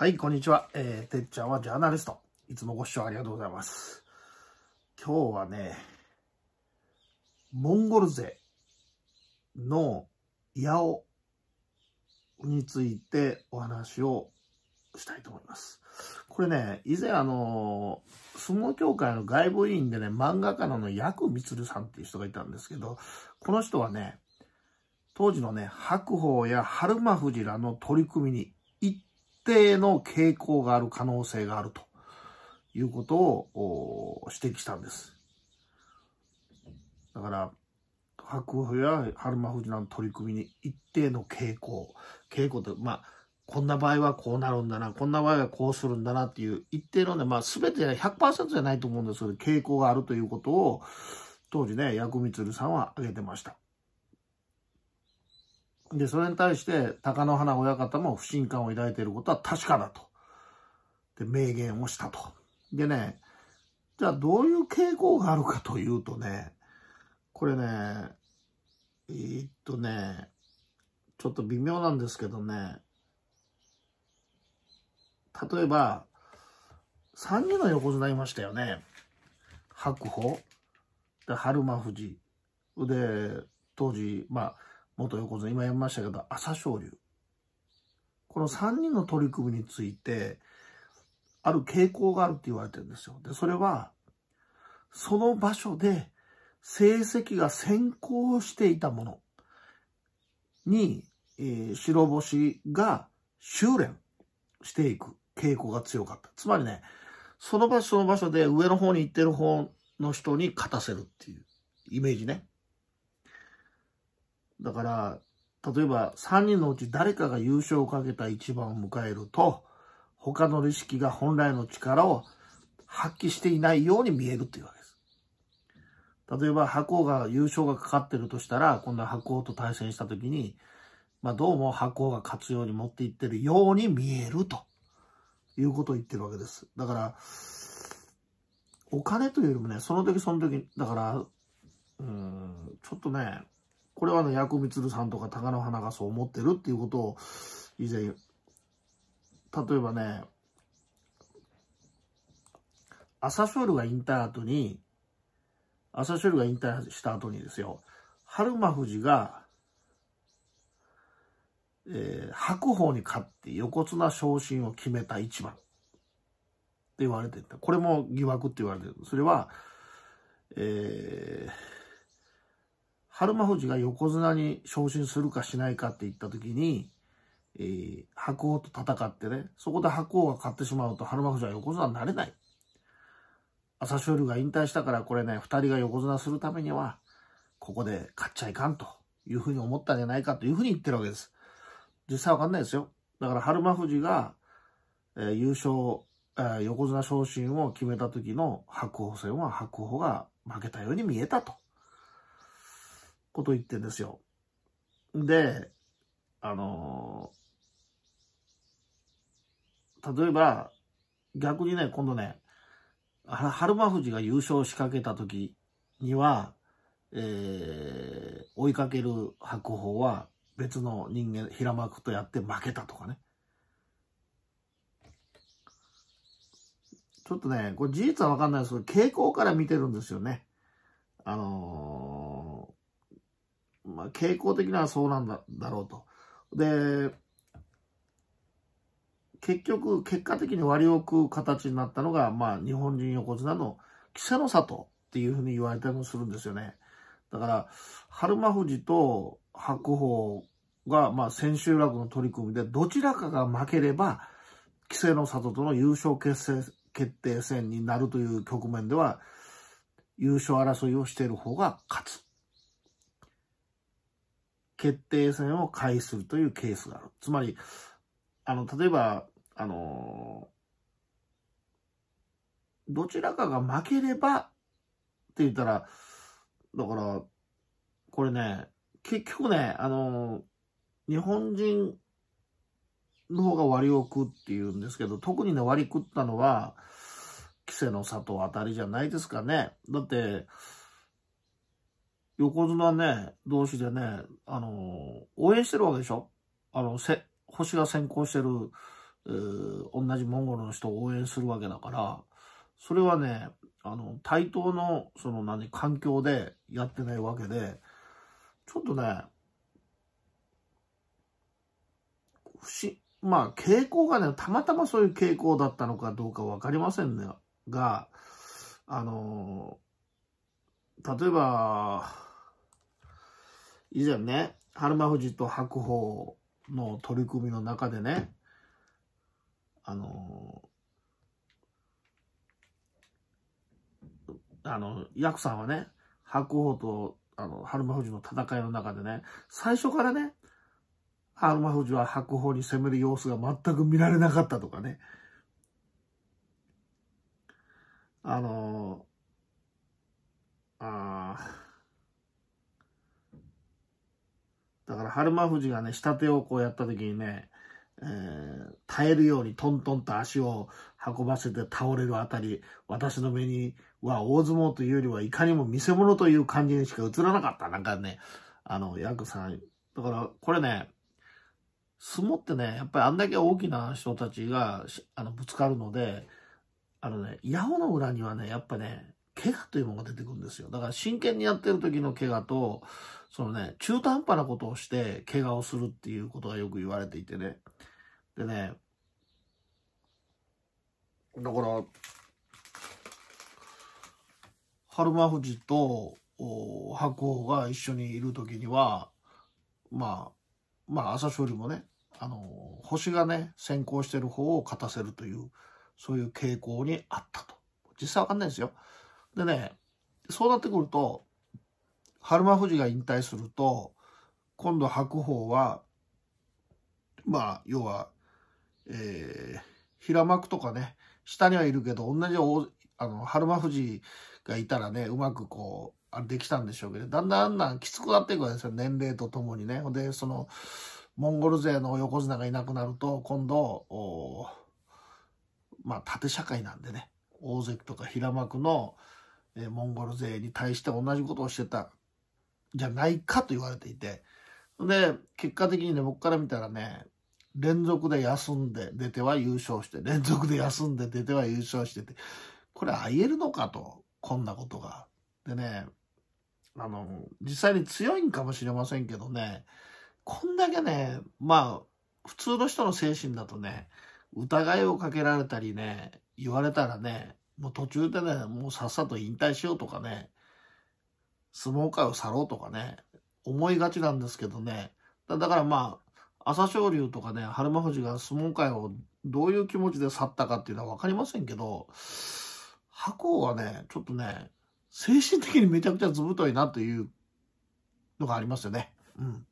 はい、こんにちは。えー、てっちゃんはジャーナリスト。いつもご視聴ありがとうございます。今日はね、モンゴル勢の八尾についてお話をしたいと思います。これね、以前あの、相撲協会の外部委員でね、漫画家のヤクミツルさんっていう人がいたんですけど、この人はね、当時のね、白鵬や春馬富士らの取り組みに定の傾向がある可能性があるということを指摘したんです。だから、白鵬や春馬富士の取り組みに一定の傾向、傾向って、まあ、こんな場合はこうなるんだな、こんな場合はこうするんだなっていう一定のね、まあ全て100%じゃないと思うんですけど、傾向があるということを、当時ね、薬光さんは挙げてました。で、それに対して、貴乃花親方も不信感を抱いていることは確かだと。で、明言をしたと。でね、じゃあどういう傾向があるかというとね、これね、えー、っとね、ちょっと微妙なんですけどね、例えば、3人の横綱いましたよね。白鵬、で、春馬富士、で、当時、まあ、元横綱、今やりましたけど、朝青龍。この3人の取り組みについて、ある傾向があるって言われてるんですよ。で、それは、その場所で成績が先行していたものに、えー、白星が修練していく傾向が強かった。つまりね、その場所その場所で上の方に行ってる方の人に勝たせるっていうイメージね。だから、例えば3人のうち誰かが優勝をかけた一番を迎えると、他の意識が本来の力を発揮していないように見えるっていうわけです。例えば箱が優勝がかかってるとしたら、今度は箱と対戦した時に、まあどうも箱が勝つように持っていってるように見えるということを言ってるわけです。だから、お金というよりもね、その時その時、だから、うん、ちょっとね、これはね、薬光さんとか高野花がそう思ってるっていうことを、以前、例えばね、朝青龍が引退後に、朝青龍が引退した後にですよ、春馬富士が、えー、白鵬に勝って横綱昇進を決めた一番って言われてた。これも疑惑って言われてる。それは、えー春馬富士が横綱に昇進するかしないかって言った時に、えー、白鵬と戦ってね、そこで白鵬が勝ってしまうと春馬富士は横綱になれない。朝青龍が引退したからこれね、2人が横綱するためには、ここで勝っちゃいかんというふうに思ったんじゃないかというふうに言ってるわけです。実際わかんないですよ。だから春馬富士が、えー、優勝、えー、横綱昇進を決めた時の白鵬戦は白鵬が負けたように見えたとこと言ってんですよ。で、あのー、例えば、逆にね、今度ね、春馬富士が優勝しかけた時には、えー、追いかける白鵬は別の人間、平幕とやって負けたとかね。ちょっとね、これ事実はわかんないですけど、傾向から見てるんですよね。あのーまあ、傾向的にはそうなんだだろうと。で、結局、結果的に割り置く形になったのが、まあ、日本人横綱の稀勢の里っていうふうに言われたりもするんですよね。だから、春馬富士と白鵬が、まあ、千秋楽の取り組みで、どちらかが負ければ、稀勢の里との優勝決定戦になるという局面では、優勝争いをしている方が勝つ。決定戦を介するというケースがある。つまり、あの、例えば、あのー、どちらかが負ければって言ったら、だから、これね、結局ね、あのー、日本人の方が割を食うっていうんですけど、特にね、割り食ったのは、稀勢の里あたりじゃないですかね。だって、横綱ね、同士でね、あの、応援してるわけでしょあの、せ、星が先行してる、えー、同じモンゴルの人を応援するわけだから、それはね、あの、対等の、その何、環境でやってないわけで、ちょっとね、不し、まあ、傾向がね、たまたまそういう傾向だったのかどうかわかりませんが、あの、例えば、以前ね、春馬富士と白鵬の取り組みの中でね、あのー、あの、ヤクさんはね、白鵬とあの春馬富士の戦いの中でね、最初からね、春馬富士は白鵬に攻める様子が全く見られなかったとかね。あのだから春馬富士がね、下手をこうやった時にね、えー、耐えるようにトントンと足を運ばせて倒れるあたり、私の目には大相撲というよりはいかにも見せ物という感じにしか映らなかった。なんかね、あの、ヤクさん。だから、これね、相撲ってね、やっぱりあんだけ大きな人たちが、あの、ぶつかるので、あのね、矢尾の裏にはね、やっぱね、怪我というものが出てくるんですよ。だから真剣にやってる時の怪我と、そのね、中途半端なことをして怪我をするっていうことがよく言われていてね。でね、だから、春馬富士と白鵬が一緒にいる時には、まあ、まあ、朝青龍もね、あの、星がね、先行してる方を勝たせるという、そういう傾向にあったと。実際わかんないですよ。でね、そうなってくると、春馬富士が引退すると、今度白鵬は、まあ、要は、えー、平幕とかね、下にはいるけど、同じあの春馬富士がいたらね、うまくこう、あできたんでしょうけど、だんだんだんきつくなっていくわけですよ、年齢とともにね。で、その、モンゴル勢の横綱がいなくなると、今度、まあ、縦社会なんでね、大関とか平幕の、えモンゴル勢に対して同じことをしてたじゃないかと言われていてで結果的にね僕から見たらね連続で休んで出ては優勝して連続で休んで出ては優勝しててこれありえるのかとこんなことが。でねあの実際に強いんかもしれませんけどねこんだけねまあ普通の人の精神だとね疑いをかけられたりね言われたらねもう途中でね、もうさっさと引退しようとかね、相撲界を去ろうとかね、思いがちなんですけどね、だからまあ、朝青龍とかね、春馬富士が相撲界をどういう気持ちで去ったかっていうのは分かりませんけど、白鵬はね、ちょっとね、精神的にめちゃくちゃ図太いなというのがありますよね。うん。